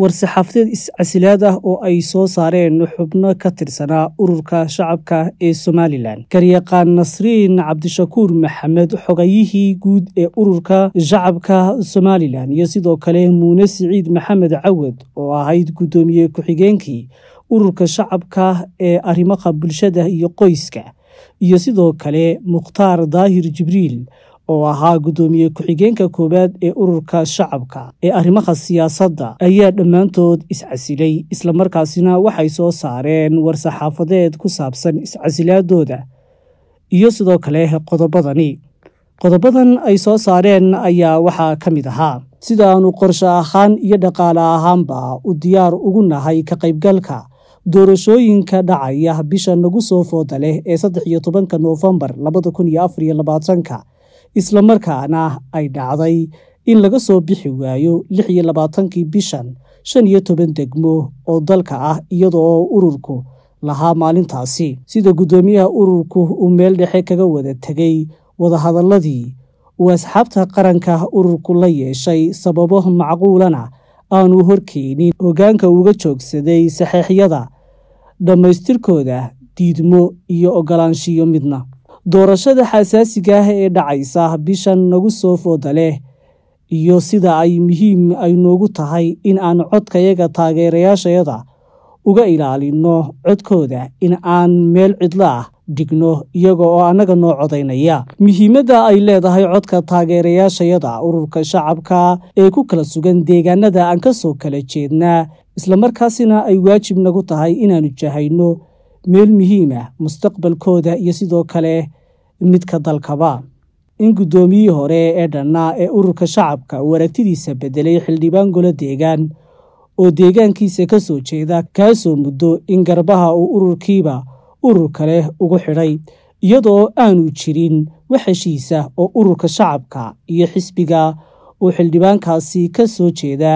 war-saxaafadeed is-casilaad ah oo ay soo saareen xubno ka tirsanaa ururka shacabka ee somalilan garyaqaan nasriin cabdishakuur maxamed xogayihii guud ee ururka shacabka somalilan iyo sidoo kale muune siciid maxamed cawad oo ahayd guddoomiye ku-xigeenkii ururka shacabka ee arrimaha bulshada iyo qoyska iyo sidoo kale mukhtaar daahir jibriil oo ahaa guddoomiye ku-xigeenka koowaad ee ururka shacabka ee arrimaha siyaasadda ayaa dhammaantood iscasilay islamarkaasina waxay soo saareen war-saxaafadeed ku saabsan iscasilaadooda iyo sidoo kale qodobadani qodobadan ay soo saareen ayaa waxaa ka mid ahaa sidaanu qorsho ahaan iyo dhaqaale ahaanba u diyaar ugu nahay ka qaybgalka doorashooyinka dhacaya bisha nagu soo foodaleh ee saddex iyo tobanka noofembar labada kun iyo afar iyo labaatanka islamarkaana ay dhacday in laga soo bixi waayo lix iyo labaatankii bishan shan iyo toban degmo oo dalka ah iyadoo ururku lahaa maalintaasi sida guddoomiyaha ururku uu meel dhexe kaga wada tegay wadahadalladii uu asxaabta qaranka ururku la yeeshay sababo macquulana aanu horkeenin hoggaanka uga joogsaday saxeexyada dhammaystirkooda diidmo iyo ogolaanshiyo midna doorashada xasaasiga ah ee dhacaysa bishan nagu soo fooda leh iyo sida ay muhiim ay noogu tahay in aan codkayaga taageerayaashayada uga ilaalinno codkooda in aan meel cidlo ah dhigno iyaga oo annaga noo codaynaya muhiimadda ay leedahay codka taageerayaashayada ururka shacabka ee ku kala sugan deegaanada aan ka soo kala jeednaa islamarkaasina ay waajib nagu tahay inaanu jahayno meel muhiima ah mustaqbalkooda iyo sidoo kale midka dalkaba in guddoomiyihii hore ee dhannaa ee ururka shacabka uu aragtidiisa beddelay xildhibaan golo deegaan oo deegaankiisa ka soo jeeda kaasoo muddo in garbaha uu ururkiiba urur kale ugu xidhay iyadoo aanu jirin wax oo ururka shacabka iyo xisbiga uu xildhibaankaasi ka soo jeeda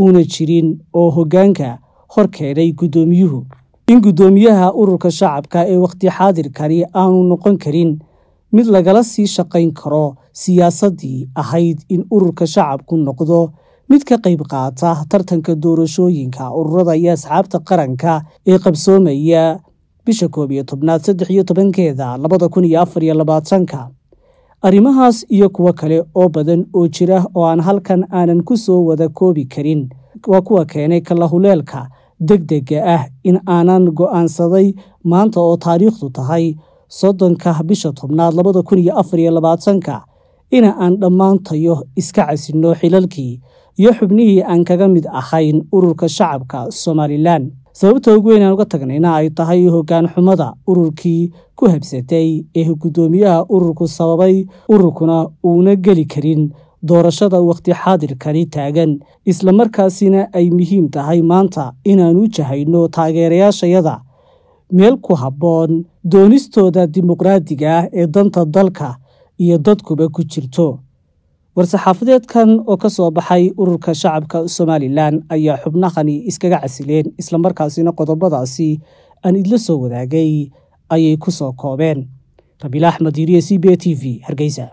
uuna jirin oo hoggaanka hor keenay guddoomiyuhu in guddoomiyaha ururka shacabka ee wakhti xaadirkani aanu noqon karin mid lagala sii shaqayn karo siyaasaddii ahayd in ururka shacabku noqdo mid ka qayb qaata tartanka doorashooyinka ururada iyo asxaabta qaranka ee qabsoomaya bisha koob iyo tobnaad saddex iyo tobankeeda labada kun iyo afar iyo labaatanka arrimahaas iyo kuwo kale oo badan oo jira oo aan halkan aanan ku soo wada koobi karin waa kuwa keenay kalahuleelka degdega ah in aanan go'aansaday maanta oo taariikhdu tahay soddonka bisha tobnaad labada kun iyo afar iyo labaatanka ina aan dhammaantayo iska casinno xilalkii iyo xubnihii aan kaga mid ahayn ururka shacabka somalilan sababta ugu weyn aan uga tagnayna ay tahay hoggaan xumada ururkii ku habsatay ee guddoomiyaha ururku sababay ururkuna uuna geli karin doorashada wakhti xaadirkani taagan islamarkaasina ay muhiim tahay maanta inaanu jahayno taageerayaashayada meel ku habboon doonistooda dimuqraadiga ah ee danta dalka iyo dadkuba ku jirto war-saxaafadeedkan oo ka soo baxay ururka shacabka somalilan ayaa xubnahani iskaga casileen isla markaasina qodobadaasi aan idla soo wadaagay ayay ku soo koobeen rabiil axmed iriyo c b t v hargeysa